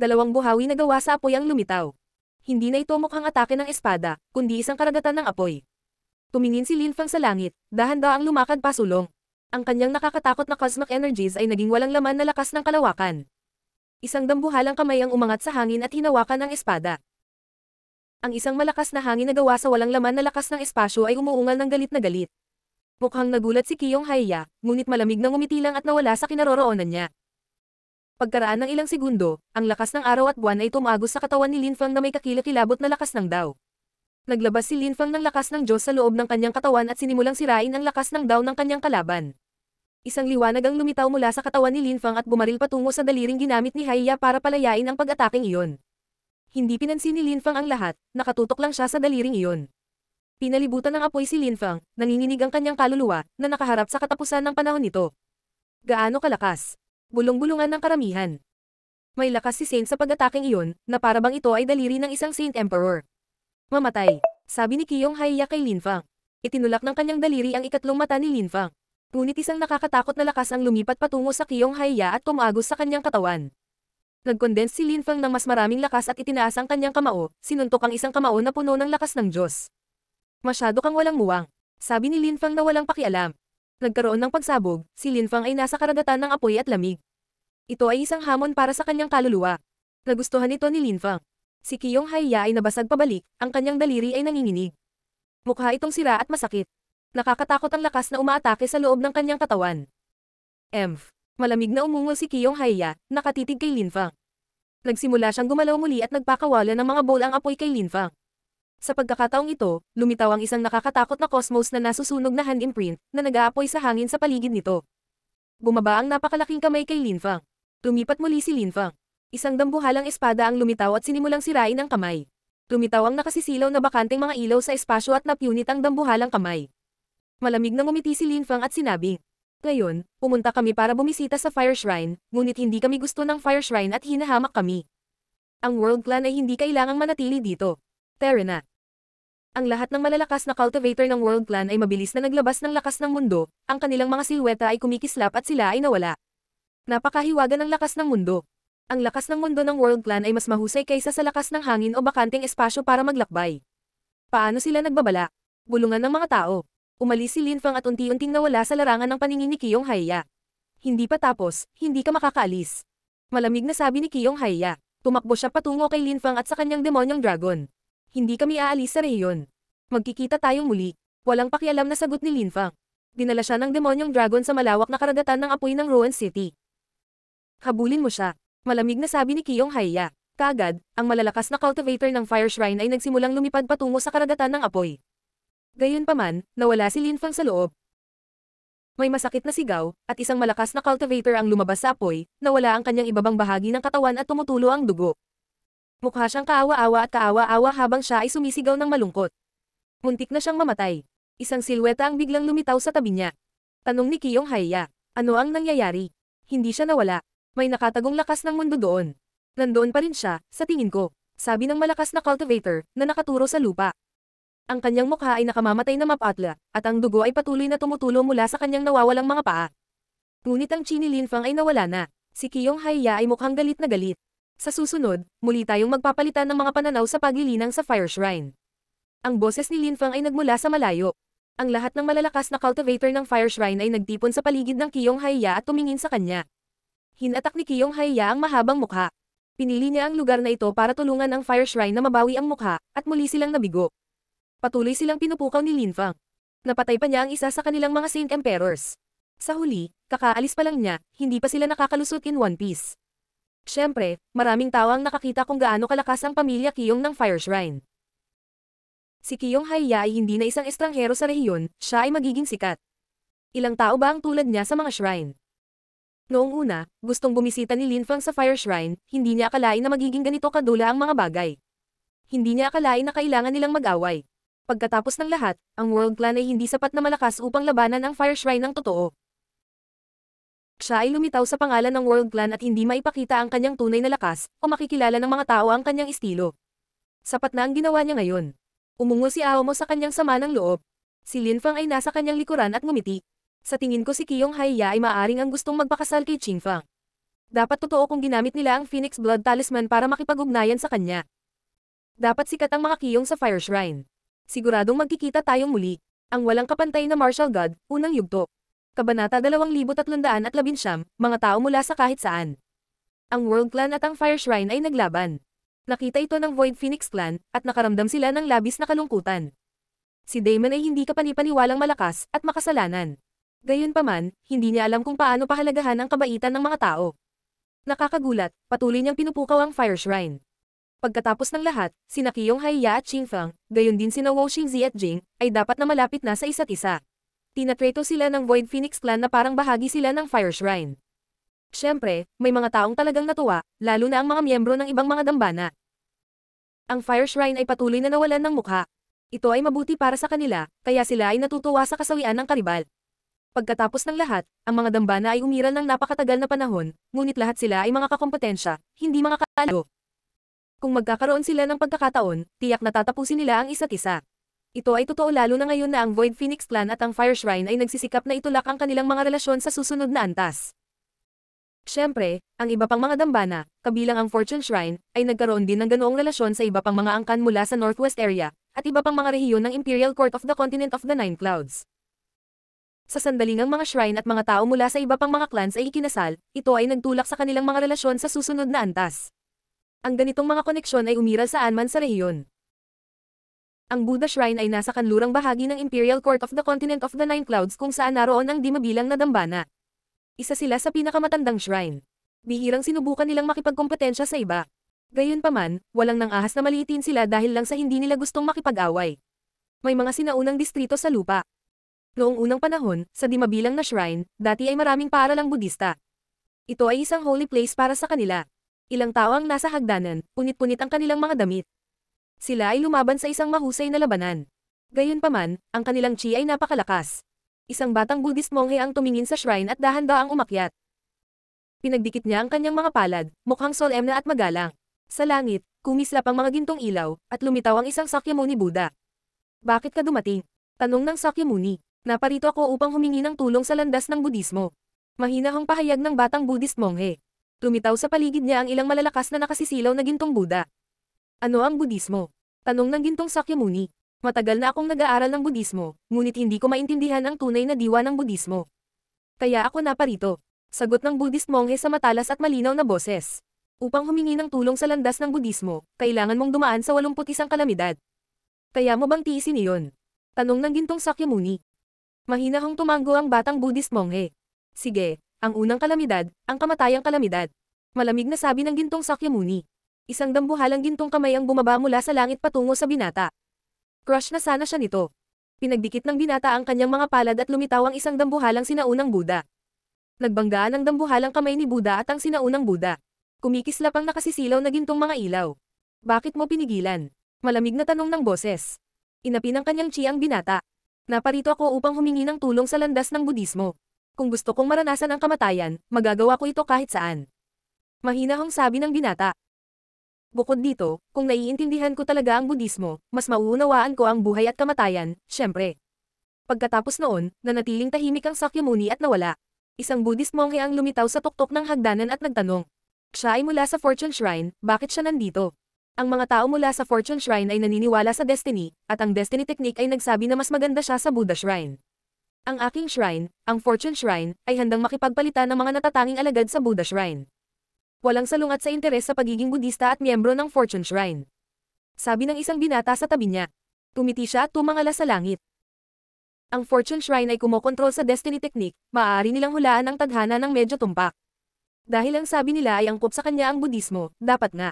Dalawang buhawi na gawa sa apoy ang lumitaw. Hindi na ito mukhang atake ng espada, kundi isang karagatan ng apoy. Tumingin si Linfang sa langit, dahan-daang lumakad pa sulong ang kanyang nakakatakot na cosmic energies ay naging walang laman na lakas ng kalawakan. Isang dambuhalang kamay ang umangat sa hangin at hinawakan ang espada. Ang isang malakas na hangin na gawa sa walang laman na lakas ng espasyo ay umuungal ng galit na galit. Mukhang nagulat si Kiyong Haya, ngunit malamig na ngumiti lang at nawala sa kinaroroonan niya. Pagkaraan ng ilang segundo, ang lakas ng araw at buwan ay tumagos sa katawan ni Lin Linfang na may kakilakilabot na lakas ng daw. Naglabas si Lin Linfang ng lakas ng Diyos sa loob ng kanyang katawan at sinimulang sirain ang lakas ng daw ng kanyang kalaban isang liwanag ang lumitaw mula sa katawan ni Lin Fang at bumaril patungo sa daliring ginamit ni Haiya para palayain ang pag-ataking iyon. Hindi pinansin ni Lin Fang ang lahat, nakatutok lang siya sa daliring iyon. Pinalibutan ng apoy si Lin Fang, nanginginig ang kanyang kaluluwa, na nakaharap sa katapusan ng panahon nito. Gaano kalakas? Bulong-bulungan ng karamihan. May lakas si Saint sa pag-ataking iyon, na parabang ito ay daliri ng isang Saint Emperor. Mamatay, sabi ni Kiyong Haiya kay Lin Fang. Itinulak ng kanyang daliri ang ikatlong mata ni Lin Fang. Ngunit isang nakakatakot na lakas ang lumipat patungo sa Kiyong Haiya at tumagos sa kanyang katawan. Nagkondense si Lin Feng ng mas maraming lakas at itinaas ang kanyang kamao, sinuntok ang isang kamao na puno ng lakas ng Diyos. Masyado kang walang muwang. Sabi ni Lin Feng na walang pakialam. Nagkaroon ng pagsabog, si Lin Feng ay nasa karagatan ng apoy at lamig. Ito ay isang hamon para sa kanyang kaluluwa. Nagustuhan ito ni Lin Feng. Si Kiyong Haiya ay nabasag pabalik, ang kanyang daliri ay nanginginig. Mukha itong sira at masakit. Nakakatakot ang lakas na umaatake sa loob ng kanyang katawan. Emph. Malamig na umungol si Kiyong Haya, nakatitig kay Linfang. Nagsimula siyang gumalaw muli at nagpakawala ng mga bowl ang apoy kay Linfang. Sa pagkakataong ito, lumitaw ang isang nakakatakot na cosmos na nasusunog na hand imprint na nag-aapoy sa hangin sa paligid nito. Bumaba ang napakalaking kamay kay Linfang. Lumipat muli si Linfang. Isang dambuhalang espada ang lumitaw at sinimulang sirain ang kamay. Tumitaw ang nakasisilaw na bakanteng mga ilaw sa espasyo at napunit ang dambuhalang kamay. Malamig na ngumiti si Lin Fang at sinabi. Ngayon, pumunta kami para bumisita sa Fire Shrine, ngunit hindi kami gusto ng Fire Shrine at hinahamak kami. Ang World Clan ay hindi kailangang manatili dito. Terena. Ang lahat ng malalakas na cultivator ng World Clan ay mabilis na naglabas ng lakas ng mundo, ang kanilang mga silweta ay kumikislap at sila ay nawala. Napakahiwaga ng lakas ng mundo. Ang lakas ng mundo ng World Clan ay mas mahusay kaysa sa lakas ng hangin o bakanteng espasyo para maglakbay. Paano sila nagbabala? Bulungan ng mga tao. Umalis si Lin Fang at unti-unting nawala sa larangan ng paningin ni Kiyong Haiya. Hindi pa tapos, hindi ka makakaalis. Malamig na sabi ni Kiyong Haiya. Tumakbo siya patungo kay Lin Fang at sa kanyang demonyong dragon. Hindi kami aalis sa rehiyon. Magkikita tayo muli. Walang pakialam na sagot ni Lin Fang. Dinala siya ng demonyong dragon sa malawak na karagatan ng apoy ng Rowan City. Habulin mo siya. Malamig na sabi ni Kiyong Haiya. Kagad, ang malalakas na cultivator ng Fire Shrine ay nagsimulang lumipad patungo sa karagatan ng apoy. Gayunpaman, nawala si Lin Fang sa loob. May masakit na sigaw, at isang malakas na cultivator ang lumabas sa apoy, nawala ang kanyang ibabang bahagi ng katawan at tumutulo ang dugo. Mukha siyang kaawa-awa at kaawa-awa habang siya ay sumisigaw ng malungkot. Muntik na siyang mamatay. Isang silweta ang biglang lumitaw sa tabi niya. Tanong ni Kiyong Haya, ano ang nangyayari? Hindi siya nawala. May nakatagong lakas ng mundo doon. Nandoon pa rin siya, sa tingin ko. Sabi ng malakas na cultivator, na nakaturo sa lupa. Ang kanyang mukha ay nakamamatay na mapatla, at ang dugo ay patuloy na tumutulo mula sa kanyang nawawalang mga paa. Ngunit ang Chini Linfang ay nawala na. Si Kiyong Haiya ay mukhang galit na galit. Sa susunod, muli tayong magpapalitan ng mga pananaw sa paglilinang sa Fire Shrine. Ang boses ni Linfang ay nagmula sa malayo. Ang lahat ng malalakas na cultivator ng Fire Shrine ay nagtipon sa paligid ng Kiyong Haiya at tumingin sa kanya. Hinatak ni Kiyong Haiya ang mahabang mukha. Pinili niya ang lugar na ito para tulungan ang Fire Shrine na mabawi ang mukha, at muli silang nabigo. Patuloy silang pinupukaw ni Lin Fang. Napatay pa niya ang isa sa kanilang mga Saint Emperors. Sa huli, kakaalis pa lang niya, hindi pa sila nakakalusot in One Piece. Siyempre, maraming tao ang nakakita kung gaano kalakas ang pamilya Kiyong ng Fire Shrine. Si Kiyong Haiya ay hindi na isang estranghero sa rehiyon, siya ay magiging sikat. Ilang tao ba ang tulad niya sa mga shrine? Noong una, gustong bumisita ni Lin Fang sa Fire Shrine, hindi niya akalain na magiging ganito kadula ang mga bagay. Hindi niya akalain na kailangan nilang mag-away. Pagkatapos ng lahat, ang World Clan ay hindi sapat na malakas upang labanan ang Fire Shrine ng totoo. Siya ay lumitaw sa pangalan ng World Clan at hindi maipakita ang kanyang tunay na lakas o makikilala ng mga tao ang kanyang estilo. Sapat na ang ginawa niya ngayon. Umungo si Aomo sa kanyang sama ng loob. Si Lin Fang ay nasa kanyang likuran at ngumiti. Sa tingin ko si Kiyong Haiya ay maaring ang gustong magpakasal kay Fang. Dapat totoo kung ginamit nila ang Phoenix Blood Talisman para makipag-ugnayan sa kanya. Dapat sikat ang mga kiyong sa Fire Shrine. Siguradong magkikita tayong muli. Ang walang kapantay na martial god, unang yugto. Kabanata 2319, mga tao mula sa kahit saan. Ang World Clan at ang Fire Shrine ay naglaban. Nakita ito ng Void Phoenix Clan, at nakaramdam sila ng labis na kalungkutan. Si Damon ay hindi kapanipaniwalang malakas, at makasalanan. Gayunpaman, hindi niya alam kung paano pahalagahan ang kabaitan ng mga tao. Nakakagulat, patuloy niyang pinupukaw ang Fire Shrine. Pagkatapos ng lahat, sina Qiyong Haiya at Qingfeng, gayon din sina Wu Xingzi at Jing, ay dapat na malapit na sa isa't isa. Tinatreto sila ng Void Phoenix Clan na parang bahagi sila ng Fire Shrine. Siyempre, may mga taong talagang natuwa, lalo na ang mga miyembro ng ibang mga dambana. Ang Fire Shrine ay patuloy na nawalan ng mukha. Ito ay mabuti para sa kanila, kaya sila ay natutuwa sa kasawian ng karibal. Pagkatapos ng lahat, ang mga dambana ay umiral ng napakatagal na panahon, ngunit lahat sila ay mga kakompetensya, hindi mga kaalo. Kung magkakaroon sila ng pagkakataon, tiyak na tatapusin nila ang isa't isa. Ito ay totoo lalo na ngayon na ang Void Phoenix Clan at ang Fire Shrine ay nagsisikap na itulak ang kanilang mga relasyon sa susunod na antas. Siyempre, ang iba pang mga dambana, kabilang ang Fortune Shrine, ay nagkaroon din ng ganoong relasyon sa iba pang mga angkan mula sa Northwest area, at iba pang mga rehiyon ng Imperial Court of the Continent of the Nine Clouds. Sa sandaling ang mga shrine at mga tao mula sa iba pang mga clans ay ikinasal, ito ay nagtulak sa kanilang mga relasyon sa susunod na antas. Ang ganitong mga koneksyon ay umiral saan man sa rehiyon. Ang Buddha Shrine ay nasa kanlurang bahagi ng Imperial Court of the Continent of the Nine Clouds kung saan naroon ang di mabilang na dambana. Isa sila sa pinakamatandang shrine. Bihirang sinubukan nilang makipagkompetensya sa iba. Gayunpaman, walang nang ahas na maliitin sila dahil lang sa hindi nila gustong makipag-away. May mga sinaunang distrito sa lupa. Noong unang panahon, sa di mabilang na shrine, dati ay maraming para lang Budista. Ito ay isang holy place para sa kanila. Ilang tao ang nasa hagdanan, punit-punit ang kanilang mga damit. Sila ay lumaban sa isang mahusay na labanan. Gayunpaman, ang kanilang chi ay napakalakas. Isang batang Buddhist monghe ang tumingin sa shrine at dahan-daang umakyat. Pinagdikit niya ang kanyang mga palad, mukhang solemn na at magalang. Sa langit, kumislap ang mga gintong ilaw, at lumitaw ang isang Sakyamuni Buddha. Bakit ka dumating? Tanong ng Sakyamuni. Naparito ako upang humingi ng tulong sa landas ng Budismo. Mahina ang pahayag ng batang Buddhist monghe. Lumitaw sa paligid niya ang ilang malalakas na nakasisilaw na gintong Buddha. Ano ang Budismo? Tanong ng gintong Sakyamuni. Matagal na akong nag-aaral ng Budismo, ngunit hindi ko maintindihan ang tunay na diwa ng Budismo. Kaya ako na parito. Sagot ng Buddhist monghe sa matalas at malinaw na boses. Upang humingi ng tulong sa landas ng Budismo, kailangan mong dumaan sa 81 kalamidad. Kaya mo bang tiisin iyon? Tanong ng gintong Sakyamuni. Mahinahong tumango ang batang Buddhist monghe. Sige, ang unang kalamidad, ang kamatayang kalamidad. Malamig na sabi ng gintong Sakyamuni. Isang dambuhalang gintong kamay ang bumaba mula sa langit patungo sa binata. Crush na sana siya nito. Pinagdikit ng binata ang kanyang mga palad at lumitaw ang isang dambuhalang sinaunang Buda. Nagbanggaan ang dambuhalang kamay ni Buda at ang sinaunang Buda. Kumikislap ang nakasisilaw na gintong mga ilaw. Bakit mo pinigilan? Malamig na tanong ng boses. Inapin ang kanyang chi ang binata. Naparito ako upang humingi ng tulong sa landas ng budismo. Kung gusto kong maranasan ang kamatayan, magagawa ko ito kahit saan. Mahina ang sabi ng binata. Bukod dito, kung naiintindihan ko talaga ang budismo, mas mauunawaan ko ang buhay at kamatayan, syempre. Pagkatapos noon, nanatiling tahimik ang Sakyamuni at nawala. Isang Buddhist monghe ang lumitaw sa tuktok ng hagdanan at nagtanong. Siya ay mula sa Fortune Shrine, bakit siya nandito? Ang mga tao mula sa Fortune Shrine ay naniniwala sa destiny, at ang destiny technique ay nagsabi na mas maganda siya sa Buddha Shrine. Ang aking shrine, ang Fortune Shrine, ay handang makipagpalitan ng mga natatanging alagad sa Buddha Shrine. Walang salungat sa interes sa pagiging Budista at miyembro ng Fortune Shrine. Sabi ng isang binata sa tabi niya. Tumiti siya at tumangala sa langit. Ang Fortune Shrine ay kumokontrol sa Destiny Technique, maaari nilang hulaan ang tadhana ng medyo tumpak. Dahil ang sabi nila ay angkop sa kanya ang Budismo, dapat nga.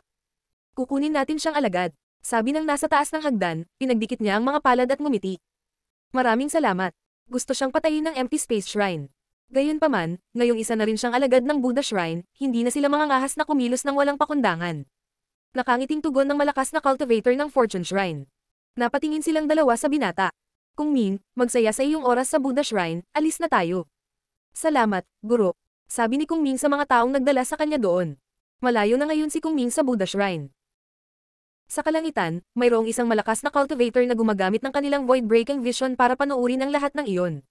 Kukunin natin siyang alagad. Sabi ng nasa taas ng hagdan, pinagdikit niya ang mga palad at ngumiti. Maraming salamat gusto siyang patayin ng empty space shrine. Gayunpaman, ngayong isa na rin siyang alagad ng Buddha Shrine, hindi na sila mga ngahas na kumilos ng walang pakundangan. Nakangiting tugon ng malakas na cultivator ng Fortune Shrine. Napatingin silang dalawa sa binata. Kung Ming, magsaya sa iyong oras sa Buddha Shrine, alis na tayo. Salamat, Guru. Sabi ni Kung Ming sa mga taong nagdala sa kanya doon. Malayo na ngayon si Kung Ming sa Buddha Shrine. Sa kalangitan, mayroong isang malakas na cultivator na gumagamit ng kanilang void-breaking vision para panuurin ang lahat ng iyon.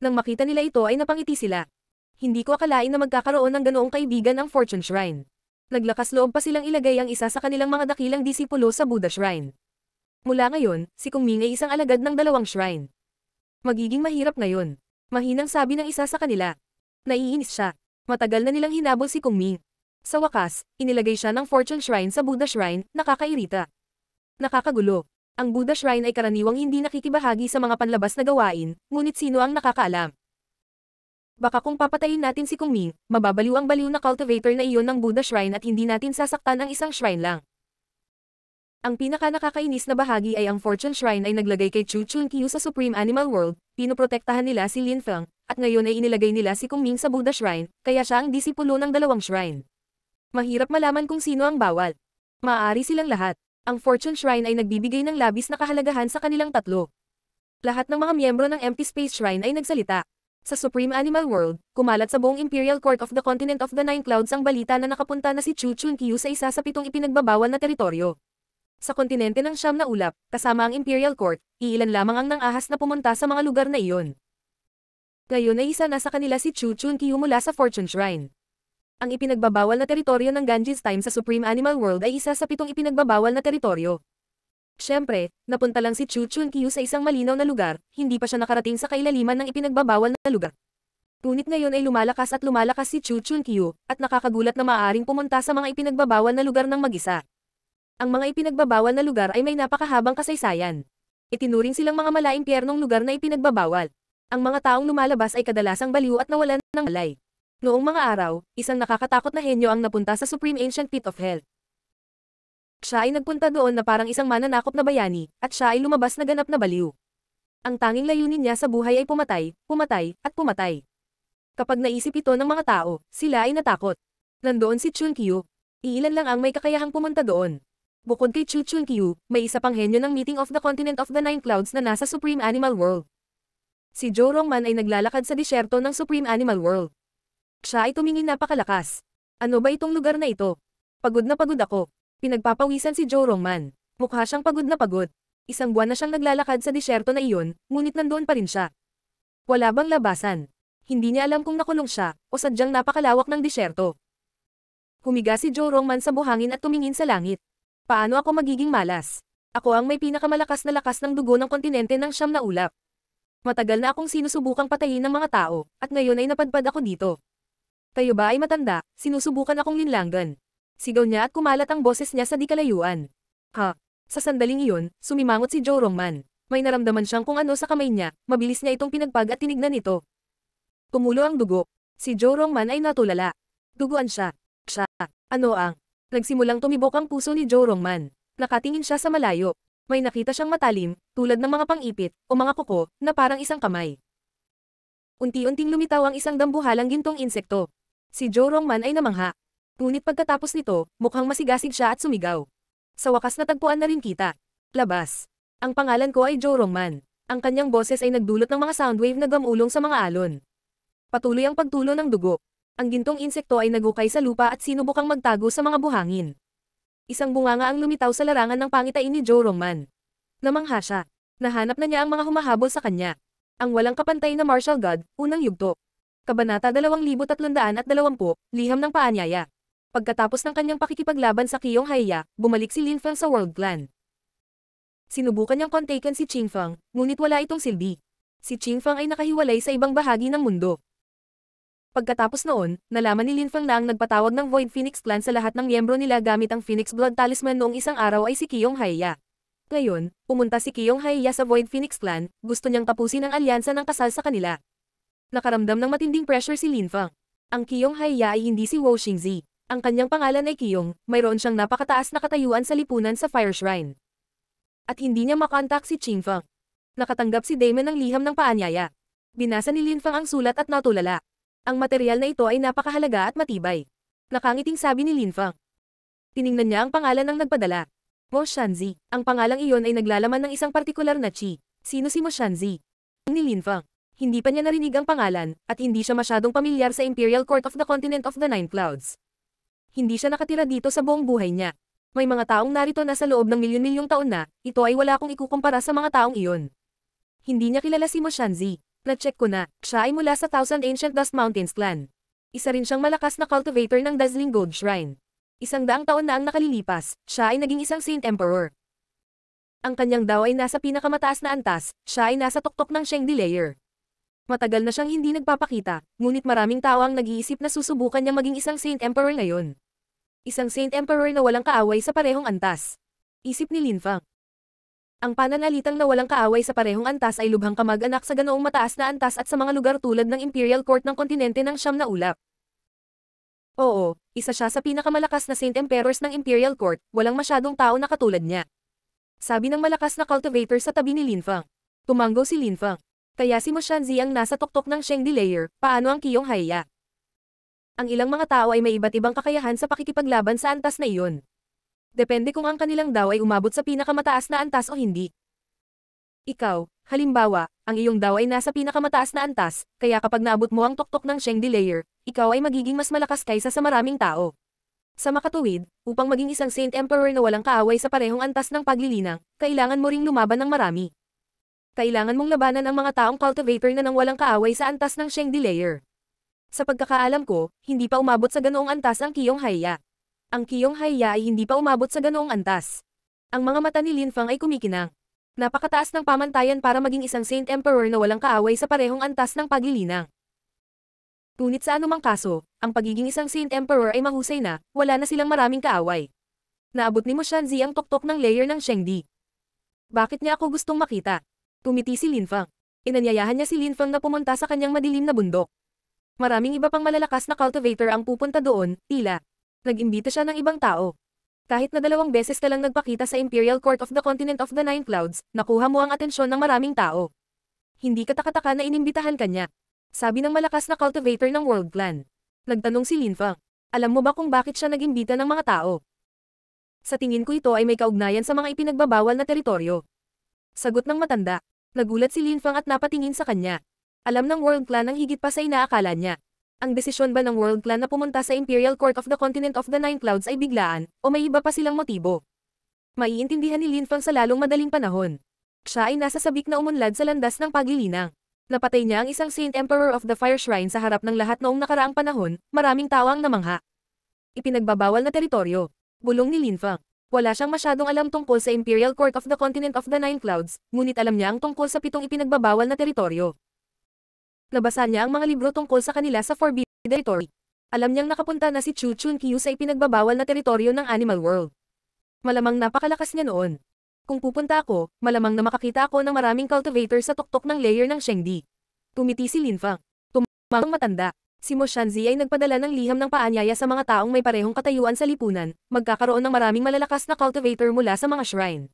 Nang makita nila ito ay napangiti sila. Hindi ko akalain na magkakaroon ng ganoong kaibigan ang Fortune Shrine. Naglakas loob pa silang ilagay ang isa sa kanilang mga dakilang disipulo sa Buddha Shrine. Mula ngayon, si Kung Ming ay isang alagad ng dalawang shrine. Magiging mahirap ngayon. Mahinang sabi ng isa sa kanila. Naiinis siya. Matagal na nilang hinabol si Kung Ming. Sa wakas, inilagay siya ng fortune shrine sa Buddha shrine, nakakairita. Nakakagulo. Ang Buddha shrine ay karaniwang hindi nakikibahagi sa mga panlabas na gawain, ngunit sino ang nakakaalam? Baka kung papatayin natin si Kung Ming, mababaliw ang baliw na cultivator na iyon ng Buddha shrine at hindi natin sasaktan ang isang shrine lang. Ang pinaka nakakainis na bahagi ay ang fortune shrine ay naglagay kay Chu Chun Kyu sa Supreme Animal World, pinoprotektahan nila si Lin Feng, at ngayon ay inilagay nila si Kung Ming sa Buddha Shrine, kaya siya ang disipulo ng dalawang shrine. Mahirap malaman kung sino ang bawal. Maaari silang lahat. Ang Fortune Shrine ay nagbibigay ng labis na kahalagahan sa kanilang tatlo. Lahat ng mga miyembro ng Empty Space Shrine ay nagsalita. Sa Supreme Animal World, kumalat sa buong Imperial Court of the Continent of the Nine Clouds ang balita na nakapunta na si Chu Chun Kyu sa isa sa pitong ipinagbabawal na teritoryo. Sa kontinente ng Siyam na Ulap, kasama ang Imperial Court, iilan lamang ang nangahas na pumunta sa mga lugar na iyon. Ngayon ay isa na sa kanila si Chu Chun Kyu mula sa Fortune Shrine. Ang ipinagbabawal na teritoryo ng Ganges Time sa Supreme Animal World ay isa sa pitong ipinagbabawal na teritoryo. Siyempre, napunta lang si Chu Chun Kyu sa isang malinaw na lugar, hindi pa siya nakarating sa kailaliman ng ipinagbabawal na lugar. Ngunit ngayon ay lumalakas at lumalakas si Chu Chun Kyu, at nakakagulat na maaaring pumunta sa mga ipinagbabawal na lugar ng mag-isa. Ang mga ipinagbabawal na lugar ay may napakahabang kasaysayan. Itinuring silang mga malaimpyernong lugar na ipinagbabawal. Ang mga taong lumalabas ay kadalasang baliw at nawalan ng malay. Noong mga araw, isang nakakatakot na henyo ang napunta sa Supreme Ancient Pit of Hell. Siya ay nagpunta doon na parang isang mananakop na bayani, at siya ay lumabas na ganap na baliw. Ang tanging layunin niya sa buhay ay pumatay, pumatay, at pumatay. Kapag naisip ito ng mga tao, sila ay natakot. Nandoon si Chun Kyu. Iilan lang ang may kakayahang pumunta doon. Bukod kay Chu Chun Kyu, may isa pang henyo ng Meeting of the Continent of the Nine Clouds na nasa Supreme Animal World. Si Joe Rongman ay naglalakad sa disyerto ng Supreme Animal World. Siya ay tumingin napakalakas. Ano ba itong lugar na ito? Pagod na pagod ako. Pinagpapawisan si Joe Roman. Mukha siyang pagod na pagod. Isang buwan na siyang naglalakad sa disyerto na iyon, ngunit nandoon pa rin siya. Wala bang labasan? Hindi niya alam kung nakulong siya, o sadyang napakalawak ng disyerto. Humiga si Joe Roman sa buhangin at tumingin sa langit. Paano ako magiging malas? Ako ang may pinakamalakas na lakas ng dugo ng kontinente ng siyam na ulap. Matagal na akong sinusubukang patayin ng mga tao, at ngayon ay napadpad ako dito. Kayo ba ay matanda? Sinusubukan akong linlanggan. Sigaw niya at kumalat ang boses niya sa dikalayuan. Ha? Sa sandaling iyon, sumimangot si Joe Rongman. May naramdaman siyang kung ano sa kamay niya, mabilis niya itong pinagpag at tinignan ito. Tumulo ang dugo. Si Joe Rongman ay natulala. Duguan siya. Siya. Ano ang? Nagsimulang tumibok ang puso ni Joe Rongman. Nakatingin siya sa malayo. May nakita siyang matalim, tulad ng mga pangipit, o mga kuko, na parang isang kamay. Unti-unting lumitaw ang isang dambuhalang gintong insekto. Si Joe man ay namangha. Ngunit pagkatapos nito, mukhang masigasig siya at sumigaw. Sa wakas natagpuan na rin kita. Labas. Ang pangalan ko ay Joe man. Ang kanyang boses ay nagdulot ng mga soundwave na gamulong sa mga alon. Patuloy ang pagtulo ng dugo. Ang gintong insekto ay nagukay sa lupa at sinubukang magtago sa mga buhangin. Isang bunganga ang lumitaw sa larangan ng pangitain ni Joe man. Namangha siya. Nahanap na niya ang mga humahabol sa kanya. Ang walang kapantay na martial god, unang yugto. Kabanata 2320, Liham ng Paanyaya. Pagkatapos ng kanyang pakikipaglaban sa Kiyong Haiya, bumalik si Lin Feng sa World Clan. Sinubukan niyang kontaken si Ching Feng, ngunit wala itong silbi. Si Ching Feng ay nakahiwalay sa ibang bahagi ng mundo. Pagkatapos noon, nalaman ni Lin Feng na ang nagpatawag ng Void Phoenix Clan sa lahat ng miyembro nila gamit ang Phoenix Blood Talisman noong isang araw ay si Kiyong Haiya. Ngayon, pumunta si Kiyong Haiya sa Void Phoenix Clan, gusto niyang tapusin ang alyansa ng kasal sa kanila. Nakaramdam ng matinding pressure si Lin Fang. Ang Kiyong Haiya ay hindi si Wu Xingzi. Ang kanyang pangalan ay Kiyong, mayroon siyang napakataas na katayuan sa lipunan sa Fire Shrine. At hindi niya makontak si Qing Fang. Nakatanggap si Damon ng liham ng paanyaya. Binasa ni Lin Fang ang sulat at natulala. Ang material na ito ay napakahalaga at matibay. Nakangiting sabi ni Lin Fang. Tiningnan niya ang pangalan ng nagpadala. Mo Shanzi. Ang pangalang iyon ay naglalaman ng isang partikular na chi. Sino si Mo Shanzi? Ni Lin Fang hindi pa niya narinig ang pangalan, at hindi siya masyadong pamilyar sa Imperial Court of the Continent of the Nine Clouds. Hindi siya nakatira dito sa buong buhay niya. May mga taong narito na sa loob ng milyon-milyong taon na, ito ay wala akong ikukumpara sa mga taong iyon. Hindi niya kilala si Mo Moshanzi. Na-check ko na, siya ay mula sa Thousand Ancient Dust Mountains clan. Isa rin siyang malakas na cultivator ng Dazzling Gold Shrine. Isang daang taon na ang nakalilipas, siya ay naging isang Saint Emperor. Ang kanyang daw ay nasa pinakamataas na antas, siya ay nasa tuktok ng Shengdi Layer. Matagal na siyang hindi nagpapakita, ngunit maraming tao ang nag-iisip na susubukan niyang maging isang Saint Emperor ngayon. Isang Saint Emperor na walang kaaway sa parehong antas. Isip ni Lin Fang. Ang pananalitang na walang kaaway sa parehong antas ay lubhang kamag-anak sa ganoong mataas na antas at sa mga lugar tulad ng Imperial Court ng kontinente ng siyam na ulap. Oo, isa siya sa pinakamalakas na Saint Emperors ng Imperial Court, walang masyadong tao na katulad niya. Sabi ng malakas na cultivator sa tabi ni Lin Fang. Tumanggo si Lin Fang kaya si Moshanzi ang nasa tuktok ng Sheng Delayer, paano ang Kiyong Haya. Ang ilang mga tao ay may iba't ibang kakayahan sa pakikipaglaban sa antas na iyon. Depende kung ang kanilang daw ay umabot sa pinakamataas na antas o hindi. Ikaw, halimbawa, ang iyong daw ay nasa pinakamataas na antas, kaya kapag naabot mo ang tuktok ng Sheng Delayer, ikaw ay magiging mas malakas kaysa sa maraming tao. Sa makatuwid, upang maging isang Saint Emperor na walang kaaway sa parehong antas ng paglilinang, kailangan mo ring lumaban ng marami kailangan mong labanan ang mga taong cultivator na nang walang kaaway sa antas ng Sheng Delayer. Sa pagkakaalam ko, hindi pa umabot sa ganoong antas ang Kiyong Haiya. Ang Kiyong Haiya ay hindi pa umabot sa ganoong antas. Ang mga mata ni Lin Fang ay kumikinang. Napakataas ng pamantayan para maging isang Saint Emperor na walang kaaway sa parehong antas ng paglilinang. Ngunit sa anumang kaso, ang pagiging isang Saint Emperor ay mahusay na, wala na silang maraming kaaway. Naabot ni Mo Moshanzi ang tuktok ng layer ng Shengdi. Bakit niya ako gustong makita? Tumiti si Linfang. Inanyayahan niya si Lin Linfang na pumunta sa kanyang madilim na bundok. Maraming iba pang malalakas na cultivator ang pupunta doon, tila. Nag-imbita siya ng ibang tao. Kahit na dalawang beses ka lang nagpakita sa Imperial Court of the Continent of the Nine Clouds, nakuha mo ang atensyon ng maraming tao. Hindi katakataka na inimbitahan kanya. Sabi ng malakas na cultivator ng World Clan. Nagtanong si Lin Linfang. Alam mo ba kung bakit siya nag-imbita ng mga tao? Sa tingin ko ito ay may kaugnayan sa mga ipinagbabawal na teritoryo. Sagot ng matanda. Nagulat si Lin Fang at napatingin sa kanya. Alam ng World Clan ang higit pa sa inaakala niya. Ang desisyon ba ng World Clan na pumunta sa Imperial Court of the Continent of the Nine Clouds ay biglaan, o may iba pa silang motibo? Maiintindihan ni Lin Fang sa lalong madaling panahon. Siya ay nasa sabik na umunlad sa landas ng pagilinang. Napatay niya ang isang Saint Emperor of the Fire Shrine sa harap ng lahat noong nakaraang panahon, maraming tao namangha. Ipinagbabawal na teritoryo. Bulong ni Lin Fang. Wala siyang masyadong alam tungkol sa Imperial Court of the Continent of the Nine Clouds, ngunit alam niya ang tungkol sa pitong ipinagbabawal na teritoryo. Nabasa niya ang mga libro tungkol sa kanila sa Forbidden Territory. Alam niyang nakapunta na si Chu Chun Kyu sa ipinagbabawal na teritoryo ng Animal World. Malamang napakalakas niya noon. Kung pupunta ako, malamang na makakita ako ng maraming cultivator sa tuktok ng layer ng Shengdi. Tumiti si Lin Fang. Tumamang matanda. Si Mo Shanzi ay nagpadala ng liham ng paanyaya sa mga taong may parehong katayuan sa lipunan, magkakaroon ng maraming malalakas na cultivator mula sa mga shrine.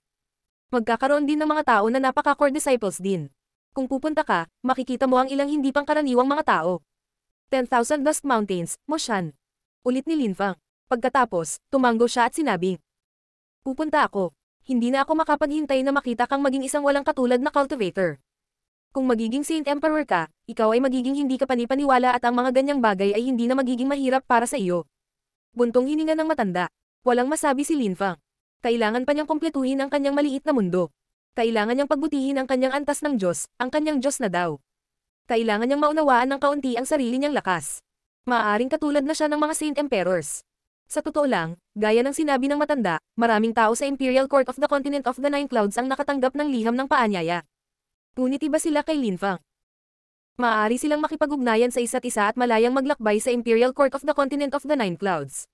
Magkakaroon din ng mga tao na napaka-core disciples din. Kung pupunta ka, makikita mo ang ilang hindi pangkaraniwang mga tao. 10,000 Dust Mountains, Mo Shan. Ulit ni Lin Fang. Pagkatapos, tumango siya at sinabi. Pupunta ako. Hindi na ako makapaghintay na makita kang maging isang walang katulad na cultivator. Kung magiging Saint Emperor ka, ikaw ay magiging hindi ka panipaniwala at ang mga ganyang bagay ay hindi na magiging mahirap para sa iyo. Buntong hininga ng matanda. Walang masabi si Lin Fang. Kailangan pa niyang kumpletuhin ang kanyang maliit na mundo. Kailangan niyang pagbutihin ang kanyang antas ng Diyos, ang kanyang Diyos na daw. Kailangan niyang maunawaan ng kaunti ang sarili niyang lakas. Maaring katulad na siya ng mga Saint Emperors. Sa totoo lang, gaya ng sinabi ng matanda, maraming tao sa Imperial Court of the Continent of the Nine Clouds ang nakatanggap ng liham ng paanyaya. Ngunit iba sila kay Lin Fang. Maaari silang makipag-ugnayan sa isa't isa at malayang maglakbay sa Imperial Court of the Continent of the Nine Clouds.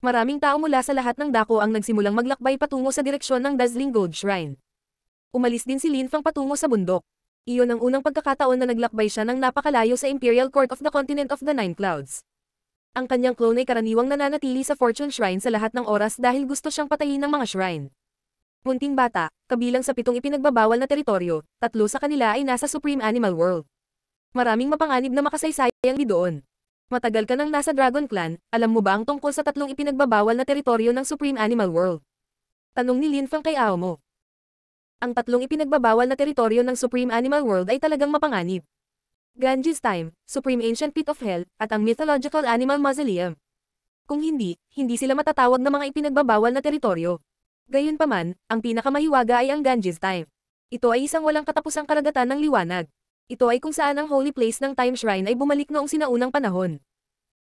Maraming tao mula sa lahat ng dako ang nagsimulang maglakbay patungo sa direksyon ng Dazzling Gold Shrine. Umalis din si Lin Fang patungo sa bundok. Iyon ang unang pagkakataon na naglakbay siya ng napakalayo sa Imperial Court of the Continent of the Nine Clouds. Ang kanyang clone ay karaniwang nananatili sa Fortune Shrine sa lahat ng oras dahil gusto siyang patayin ng mga shrine. Punting bata, kabilang sa pitong ipinagbabawal na teritoryo, tatlo sa kanila ay nasa Supreme Animal World. Maraming mapanganib na makasaysayang doon. Matagal ka nang nasa Dragon Clan, alam mo ba ang tungkol sa tatlong ipinagbabawal na teritoryo ng Supreme Animal World? Tanong ni Lin Fang kay Aomo. Ang tatlong ipinagbabawal na teritoryo ng Supreme Animal World ay talagang mapanganib. Ganges Time, Supreme Ancient Pit of Hell, at ang Mythological Animal Mausoleum. Kung hindi, hindi sila matatawag na mga ipinagbabawal na teritoryo. Gayunpaman, ang pinakamahiwaga ay ang Ganges Time. Ito ay isang walang katapusang karagatan ng liwanag. Ito ay kung saan ang holy place ng Time Shrine ay bumalik noong sinaunang panahon.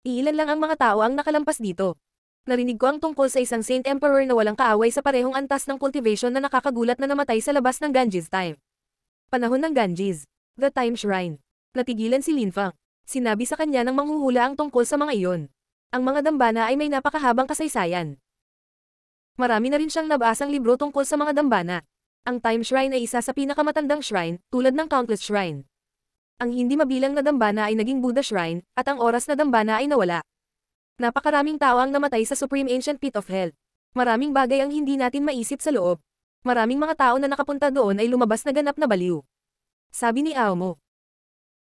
Iilan lang ang mga tao ang nakalampas dito. Narinig ko ang tungkol sa isang Saint Emperor na walang kaaway sa parehong antas ng cultivation na nakakagulat na namatay sa labas ng Ganges Time. Panahon ng Ganges. The Time Shrine. Natigilan si Linfa. Sinabi sa kanya ng manghuhula ang tungkol sa mga iyon. Ang mga dambana ay may napakahabang kasaysayan. Marami na rin siyang nabasang libro tungkol sa mga dambana. Ang Time Shrine ay isa sa pinakamatandang shrine, tulad ng countless shrine. Ang hindi mabilang na dambana ay naging Buddha Shrine, at ang oras na dambana ay nawala. Napakaraming tao ang namatay sa Supreme Ancient Pit of Hell. Maraming bagay ang hindi natin maisip sa loob. Maraming mga tao na nakapunta doon ay lumabas na ganap na baliw. Sabi ni Aomo,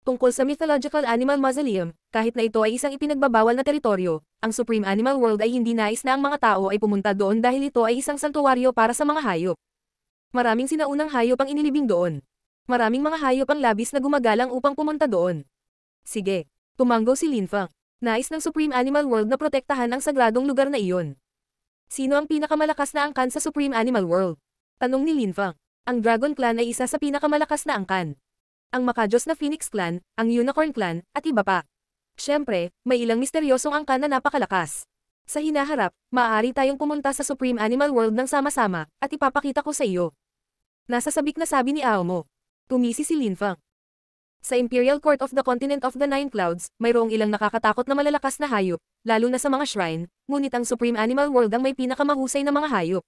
Tungkol sa Mythological Animal Mausoleum, kahit na ito ay isang ipinagbabawal na teritoryo, ang Supreme Animal World ay hindi nais na ang mga tao ay pumunta doon dahil ito ay isang santuwaryo para sa mga hayop. Maraming sinaunang hayop ang inilibing doon. Maraming mga hayop ang labis na gumagalang upang pumunta doon. Sige, tumanggo si Lin Feng. Nais ng Supreme Animal World na protektahan ang sagradong lugar na iyon. Sino ang pinakamalakas na angkan sa Supreme Animal World? Tanong ni Lin Feng. Ang Dragon Clan ay isa sa pinakamalakas na angkan ang Makajos na Phoenix Clan, ang Unicorn Clan, at iba pa. Siyempre, may ilang misteryosong angkan na napakalakas. Sa hinaharap, maaari tayong pumunta sa Supreme Animal World ng sama-sama, at ipapakita ko sa iyo. Nasa sabik na sabi ni Aomo. Tumisi si Linfang. Sa Imperial Court of the Continent of the Nine Clouds, mayroong ilang nakakatakot na malalakas na hayop, lalo na sa mga shrine, ngunit ang Supreme Animal World ang may pinakamahusay na mga hayop.